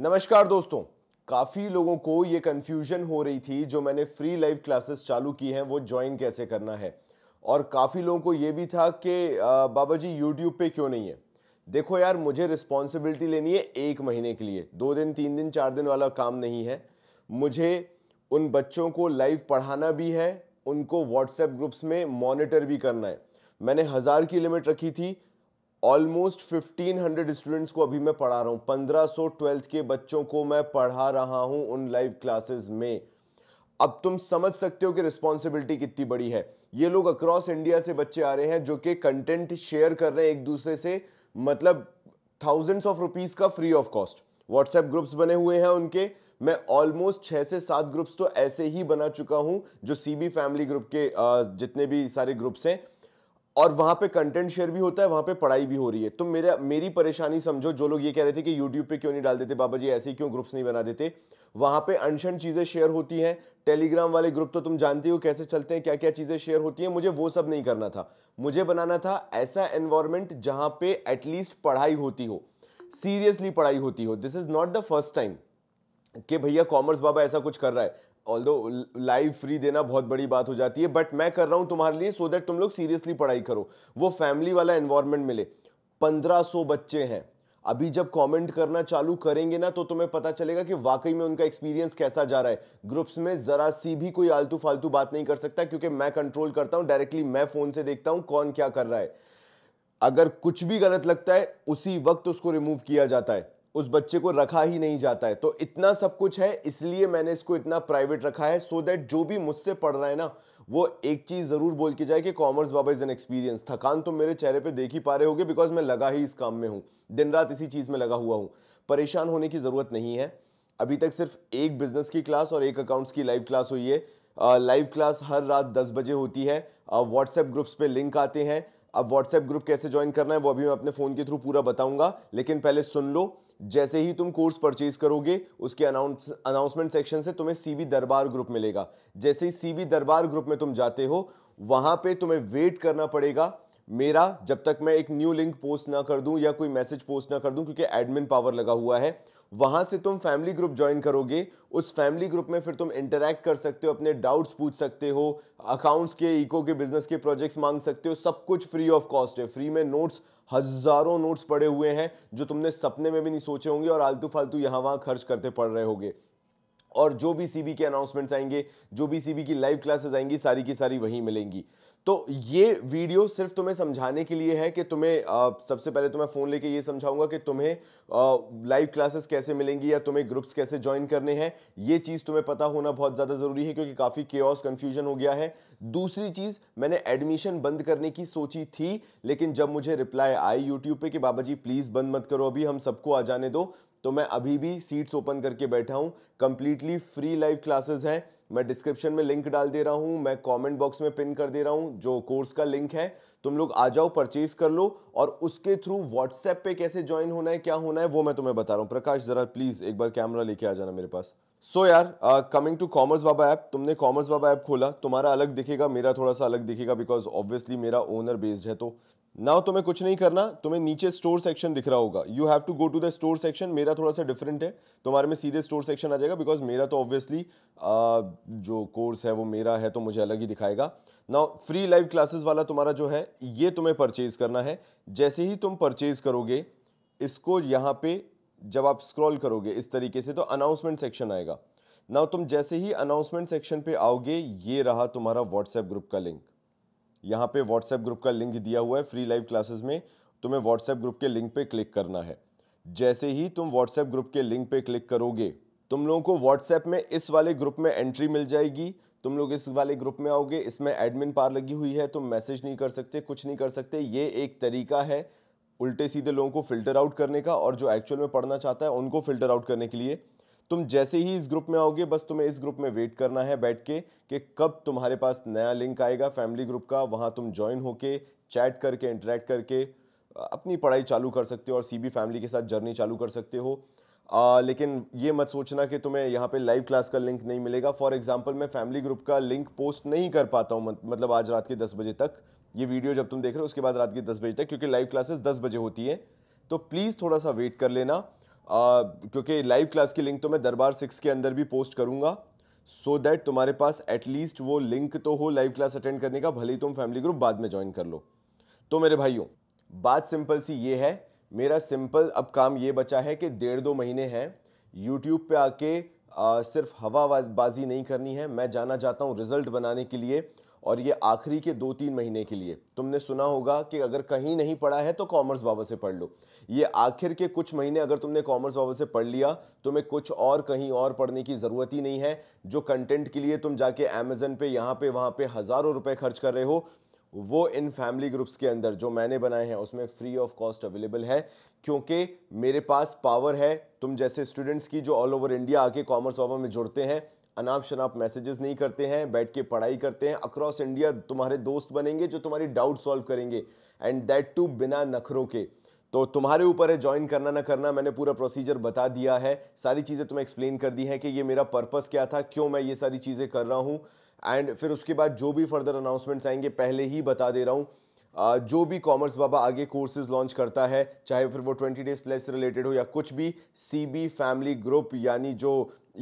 नमस्कार दोस्तों काफ़ी लोगों को ये कन्फ्यूजन हो रही थी जो मैंने फ्री लाइव क्लासेस चालू की हैं वो ज्वाइन कैसे करना है और काफ़ी लोगों को ये भी था कि बाबा जी यूट्यूब पे क्यों नहीं है देखो यार मुझे रिस्पॉन्सिबिलिटी लेनी है एक महीने के लिए दो दिन तीन दिन चार दिन वाला काम नहीं है मुझे उन बच्चों को लाइव पढ़ाना भी है उनको व्हाट्सएप ग्रुप्स में मॉनिटर भी करना है मैंने हज़ार की लिमिट रखी थी ऑलमोस्ट 1500 स्टूडेंट्स को अभी मैं पढ़ा रहा हूँ 1500 ट्वेल्थ के बच्चों को मैं पढ़ा रहा हूँ उन लाइव क्लासेस में अब तुम समझ सकते हो कि रिस्पॉन्सिबिलिटी कितनी बड़ी है ये लोग अक्रॉस इंडिया से बच्चे आ रहे हैं जो कि कंटेंट शेयर कर रहे हैं एक दूसरे से मतलब थाउजेंड्स ऑफ रुपीज़ का free of cost WhatsApp groups बने हुए हैं उनके मैं ऑलमोस्ट छः से सात ग्रुप्स तो ऐसे ही बना चुका हूँ जो सी फैमिली ग्रुप के जितने भी सारे ग्रुप्स हैं और वहां पे कंटेंट शेयर भी होता है वहां पे पढ़ाई भी हो रही है तो मेरा मेरी परेशानी समझो जो लोग ये कह रहे थे कि यूट्यूब पे क्यों नहीं डाल देते बाबा जी ऐसे ही क्यों ग्रुप्स नहीं बना देते वहां पे अनशन चीज़ें शेयर होती हैं टेलीग्राम वाले ग्रुप तो तुम जानते हो कैसे चलते हैं क्या क्या चीज़ें शेयर होती हैं मुझे वो सब नहीं करना था मुझे बनाना था ऐसा एनवायरमेंट जहां पे एटलीस्ट पढ़ाई होती हो सीरियसली पढ़ाई होती हो this is not the first time कि भैया कॉमर्स बाबा ऐसा कुछ कर रहा है ऑल दो लाइव फ्री देना बहुत बड़ी बात हो जाती है बट मैं कर रहा हूँ तुम्हारे लिए सो देट तुम लोग सीरियसली पढ़ाई करो वो फैमिली वाला इन्वायरमेंट मिले पंद्रह सौ बच्चे हैं अभी जब कमेंट करना चालू करेंगे ना तो तुम्हें पता चलेगा कि वाकई में उनका एक्सपीरियंस कैसा जा रहा है ग्रुप्स में ज़रा सी भी कोई आलतू फालतू बात नहीं कर सकता क्योंकि मैं कंट्रोल करता हूँ डायरेक्टली मैं फ़ोन से देखता हूँ कौन क्या कर रहा है अगर कुछ भी गलत लगता है उसी वक्त उसको रिमूव किया जाता है उस बच्चे को रखा ही नहीं जाता है तो इतना सब कुछ है इसलिए मैंने इसको इतना प्राइवेट रखा है सो so दैट जो भी मुझसे पढ़ रहा है ना वो एक चीज़ ज़रूर बोल के जाए कि commerce Baba is an experience थकान तो मेरे चेहरे पे देख ही पा रहे होगे बिकॉज मैं लगा ही इस काम में हूं दिन रात इसी चीज़ में लगा हुआ हूं परेशान होने की ज़रूरत नहीं है अभी तक सिर्फ एक बिज़नेस की क्लास और एक अकाउंट्स की लाइव क्लास हुई है लाइव क्लास हर रात दस बजे होती है व्हाट्सएप ग्रुप्स पे लिंक आते हैं अब व्हाट्सएप ग्रुप कैसे ज्वाइन करना है वो अभी मैं अपने फ़ोन के थ्रू पूरा बताऊंगा लेकिन पहले सुन लो जैसे ही तुम कोर्स परचेज करोगे उसके अनाउंस अनाउंसमेंट सेक्शन से तुम्हें सीबी दरबार ग्रुप मिलेगा जैसे ही सीबी दरबार ग्रुप में तुम जाते हो वहाँ पे तुम्हें वेट करना पड़ेगा मेरा जब तक मैं एक न्यू लिंक पोस्ट ना कर दूं या कोई मैसेज पोस्ट ना कर दूं क्योंकि एडमिन पावर लगा हुआ है वहां से तुम फैमिली ग्रुप ज्वाइन करोगे उस फैमिली ग्रुप में फिर तुम इंटरेक्ट कर सकते हो अपने डाउट्स पूछ सकते हो अकाउंट्स के इको के बिजनेस के प्रोजेक्ट्स मांग सकते हो सब कुछ फ्री ऑफ कॉस्ट है फ्री में नोट्स हजारों नोट्स पड़े हुए हैं जो तुमने सपने में भी नहीं सोचे होंगे और आलतू फालतू यहाँ वहाँ खर्च करते पड़ रहे होगे और जो भी सीबी के अनाउंसमेंट्स आएंगे जो भी सीबी की लाइव क्लासेस आएंगी सारी की सारी वहीं मिलेंगी तो ये वीडियो सिर्फ तुम्हें समझाने के लिए है कि तुम्हें आ, सबसे पहले तो मैं फ़ोन लेके ये समझाऊंगा कि तुम्हें लाइव क्लासेस कैसे मिलेंगी या तुम्हें ग्रुप्स कैसे ज्वाइन करने हैं ये चीज़ तुम्हें पता होना बहुत ज़्यादा ज़रूरी है क्योंकि काफ़ी केओस कंफ्यूजन हो गया है दूसरी चीज़ मैंने एडमिशन बंद करने की सोची थी लेकिन जब मुझे रिप्लाई आई यूट्यूब पर कि बाबा जी प्लीज़ बंद मत करो अभी हम सबको आ जाने दो तो मैं अभी भी सीट्स ओपन करके बैठा हूँ कंप्लीटली फ्री लाइव क्लासेस हैं मैं डिस्क्रिप्शन में लिंक डाल दे रहा हूँ मैं कमेंट बॉक्स में पिन कर दे रहा हूँ जो कोर्स का लिंक है तुम लोग आ जाओ परचेज कर लो और उसके थ्रू व्हाट्सएप पे कैसे ज्वाइन होना है क्या होना है वो मैं तुम्हें बता रहा हूँ प्रकाश जरा प्लीज़ एक बार कैमरा लेके आ जाना मेरे पास सो so यार coming to commerce Baba app तुमने कॉमर्स बाबा ऐप खोला तुम्हारा अलग दिखेगा मेरा थोड़ा सा अलग दिखेगा बिकॉज ऑब्वियसली मेरा ओनर बेस्ड है तो नाउ तुम्हें कुछ नहीं करना तुम्हें नीचे स्टोर सेक्शन दिख रहा होगा you have to go to the store section मेरा थोड़ा सा डिफरेंट है तुम्हारे में सीधे स्टोर सेक्शन आ जाएगा बिकॉज मेरा तो ऑब्वियसली जो कोर्स है वो मेरा है तो मुझे अलग ही दिखाएगा नाउ फ्री लाइव क्लासेस वाला तुम्हारा जो है ये तुम्हें परचेज करना है जैसे ही तुम परचेज करोगे इसको यहाँ पे जब आप स्क्रॉल करोगे इस तरीके से तो अनाउंसमेंट सेक्शन आएगा नाउ तुम जैसे ही अनाउंसमेंट सेक्शन पे आओगे ये रहा तुम्हारा व्हाट्सएप ग्रुप का लिंक यहाँ पे व्हाट्सएप ग्रुप का लिंक दिया हुआ है फ्री लाइव क्लासेस में तुम्हें व्हाट्सएप ग्रुप के लिंक पे क्लिक करना है जैसे ही तुम व्हाट्सएप ग्रुप के लिंक पे क्लिक करोगे तुम लोगों को व्हाट्सएप में इस वाले ग्रुप में एंट्री मिल जाएगी तुम लोग इस वाले ग्रुप में आओगे इसमें एडमिन पार लगी हुई है तुम मैसेज नहीं कर सकते कुछ नहीं कर सकते ये एक तरीका है उल्टे सीधे लोगों को फिल्टर आउट करने का और जो एक्चुअल में पढ़ना चाहता है उनको फिल्टर आउट करने के लिए तुम जैसे ही इस ग्रुप में आओगे बस तुम्हें इस ग्रुप में वेट करना है बैठ के कि कब तुम्हारे पास नया लिंक आएगा फैमिली ग्रुप का वहाँ तुम ज्वाइन होके चैट करके इंटरेक्ट करके अपनी पढ़ाई चालू कर सकते हो और सी फैमिली के साथ जर्नी चालू कर सकते हो आ, लेकिन ये मत सोचना कि तुम्हें यहाँ पे लाइव क्लास का लिंक नहीं मिलेगा फॉर एग्जांपल मैं फैमिली ग्रुप का लिंक पोस्ट नहीं कर पाता हूँ मतलब आज रात के दस बजे तक ये वीडियो जब तुम देख रहे हो उसके बाद रात के दस बजे तक क्योंकि लाइव क्लासेस दस बजे होती है तो प्लीज़ थोड़ा सा वेट कर लेना क्योंकि लाइव क्लास की लिंक तो मैं दरबार सिक्स के अंदर भी पोस्ट करूंगा सो so दैट तुम्हारे पास एटलीस्ट वो लिंक तो हो लाइव क्लास अटेंड करने का भले ही तुम फैमिली ग्रुप बाद में ज्वाइन कर लो तो मेरे भाइयों बात सिंपल सी ये है मेरा सिंपल अब काम ये बचा है कि डेढ़ दो महीने हैं यूट्यूब पे आके आ, सिर्फ हवाबाजी नहीं करनी है मैं जाना चाहता हूँ रिजल्ट बनाने के लिए और ये आखिरी के दो तीन महीने के लिए तुमने सुना होगा कि अगर कहीं नहीं पढ़ा है तो कॉमर्स बाबा से पढ़ लो ये आखिर के कुछ महीने अगर तुमने कॉमर्स बाबा से पढ़ लिया तुम्हें कुछ और कहीं और पढ़ने की ज़रूरत ही नहीं है जो कंटेंट के लिए तुम जाके अमेजन पे यहाँ पे वहाँ पे हज़ारों रुपये खर्च कर रहे हो वो इन फैमिली ग्रुप्स के अंदर जो मैंने बनाए हैं उसमें फ्री ऑफ कॉस्ट अवेलेबल है क्योंकि मेरे पास पावर है तुम जैसे स्टूडेंट्स की जो ऑल ओवर इंडिया आके कॉमर्स बाबा में जुड़ते हैं अनाप शनाप मैसेजेस नहीं करते हैं बैठ के पढ़ाई करते हैं अक्रॉस इंडिया तुम्हारे दोस्त बनेंगे जो तुम्हारी डाउट सॉल्व करेंगे एंड दैट टू बिना नखरों के तो तुम्हारे ऊपर है ज्वाइन करना ना करना मैंने पूरा प्रोसीजर बता दिया है सारी चीज़ें तुम्हें एक्सप्लेन कर दी है कि ये मेरा पर्पस क्या था क्यों मैं ये सारी चीज़ें कर रहा हूँ एंड फिर उसके बाद जो भी फर्दर अनाउंसमेंट्स आएंगे पहले ही बता दे रहा हूँ जो भी कॉमर्स बाबा आगे कोर्सेज लॉन्च करता है चाहे फिर वो ट्वेंटी डेज प्लस से रिलेटेड हो या कुछ भी सीबी फैमिली ग्रुप यानी जो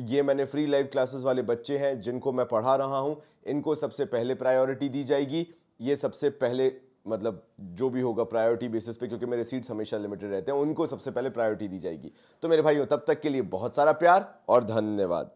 ये मैंने फ्री लाइव क्लासेस वाले बच्चे हैं जिनको मैं पढ़ा रहा हूँ इनको सबसे पहले प्रायोरिटी दी जाएगी ये सबसे पहले मतलब जो भी होगा प्रायोरिटी बेसिस पे क्योंकि मेरे सीट्स हमेशा लिमिटेड रहते हैं उनको सबसे पहले प्रायोरिटी दी जाएगी तो मेरे भाइयों तब तक के लिए बहुत सारा प्यार और धन्यवाद